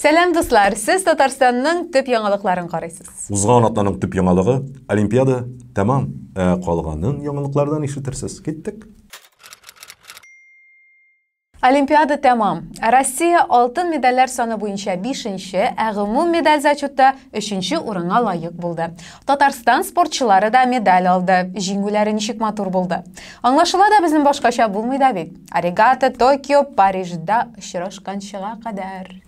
сәлем достар сіз татарстанның түп яңалықларын қарайсыз узған атнаның түп яңалығы олимпиада тәмам ә, қалғанын жаңалықтардан ешітерсіз кеттік Олимпиада тәмам. Россия алтын медальләр саны бойынша 5 ші ә медаль зачетта 3 ші урынга лайық болды. Татарстан спортшылары да медаль алды. Җиңүләре ничек матур болды. Аңлашыла да безнең башкача булмый да Аригата, Токио, Парижда очрашканчыга қадар.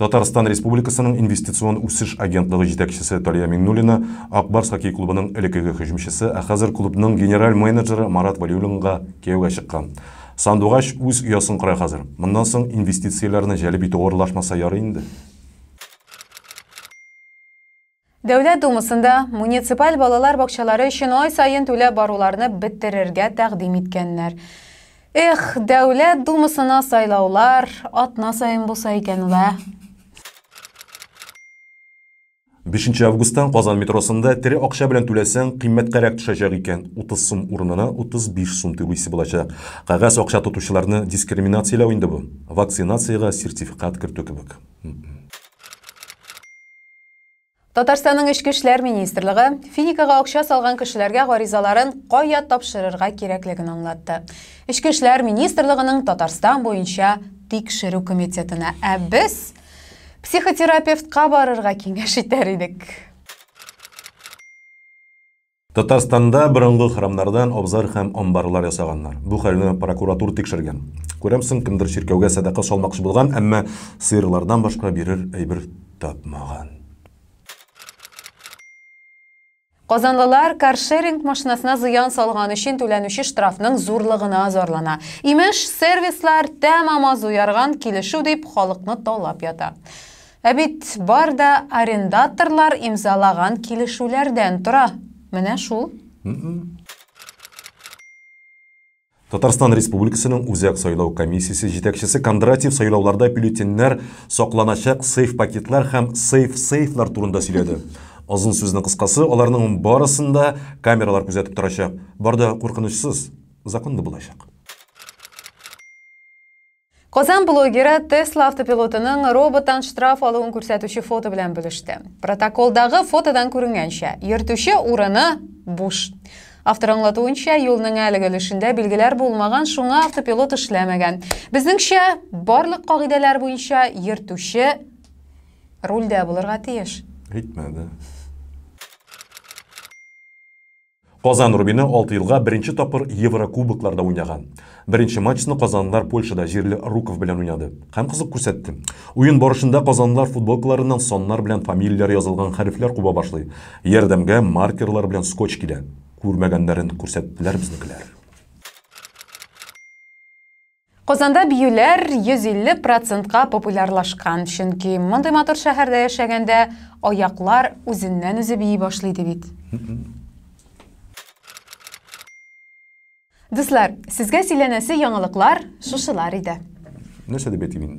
Татарстан Республикасының инвестицион үсіш агентлығы жетекшісі Талия Миннулина, Ақбар хоккей клубының ілекегі хүжімшісі, Әхазір клубының генерал менеджері Марат Валиулинға кеуге шыққан. Сандуғаш өз ұясын құрай қазір. Мұндан соң инвестицияларны жәліп еті орылашмаса яры енді. Дәулет Думысында муниципаль балалар бақшалары үшін ой сайын төлә баруларны біттірірге тәқдим еткеннәр. Эх, дәүләт думысына сайлаулар атна сайын булса икән 5 августтан Казан метросында тірі акча білен түләсәң, кыйммәт кәрәк төшәчәк екен 30 сум орнына 35 сум түлисе булачак. қағас акча тотучыларны дискриминациялау инде бу. Вакцинацияға сертификат кертү кебек. Татарстанның ішкі эшләр министрлігі Финикаға ақша салған кешеләргә ғаризаларын кая тапшырырға кереклігін аңлатты. Ішкі эшләр министрлігінің Татарстан бойынша тикшерү комитетына ә психотерапевтқа барырға кеңес етер едік татарстанда бұрынғы храмдардан обзар һәм омбарлар ясаганнар бу хәлне прокуратура тикшергән күрәмсең кемдер чиркәүгә садака салмакчы булган әммә сыйырлардан башка берер әйбер тапмаган Казанлылар каршеринг машинасына зыян салғаны үшін төленуші штрафның зұрлығына азарлана. Имеш, сервислар тәмама зуярган келешу деп қалықны толлап ята. Әбіт, барда арендаторлар имзалаған килешүләрдән тұра. Міне шул. Татарстан Республикасының үзәк сайлау комиссиясы жетекшісі кондратив сайлауларда бюллетеннәр соқланашақ сейф пакетлар һәм сейф сейфлар турында сөйләде ұзын сөздің қысқасы оларның барысында камералар күзетіп тұрашақ барда қорқынышсыз законды болашақ Қозан блогері Тесла автопилотының роботтан штраф алуын көрсәтуші фото білән бүлішті. Протоколдағы фотодан көрінгенше, ертуші орыны буш. Автор аңлатуынша, әлігілішінде белгілер болмаған шуңа автопилот ішлемеген Біздіңше, барлық қағидалар бойынша ертуші рульдә болырға тиеш. Әйтмәде. Қозан Рубині 6 жылға бірінші топыр еврокубықларда ойнаған. Бірінші матчысыны қазанлар Польшада жерлі Руков білен ойнады. Қам қызық көрсетті. Ойын барышында қазанлар футболкаларынан соннар білен фамилиялар жазылған харифлер құба башлый. Ердемге маркерлар білен скотч келе. Көрмегендерін көрсеттілер біздікілер. Қозанда бүйілер 150%-ға популярлашқан, чөнки мондай матур шәһәрдә яшәгәндә үзе бии башлый ди Дуслар, сізге сөйләнәсе яңалыклар шушылар иде. Нәрсә дип әйтим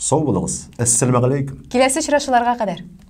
Сау булыгыз. Әссәламу алейкум. шырашыларға қадар.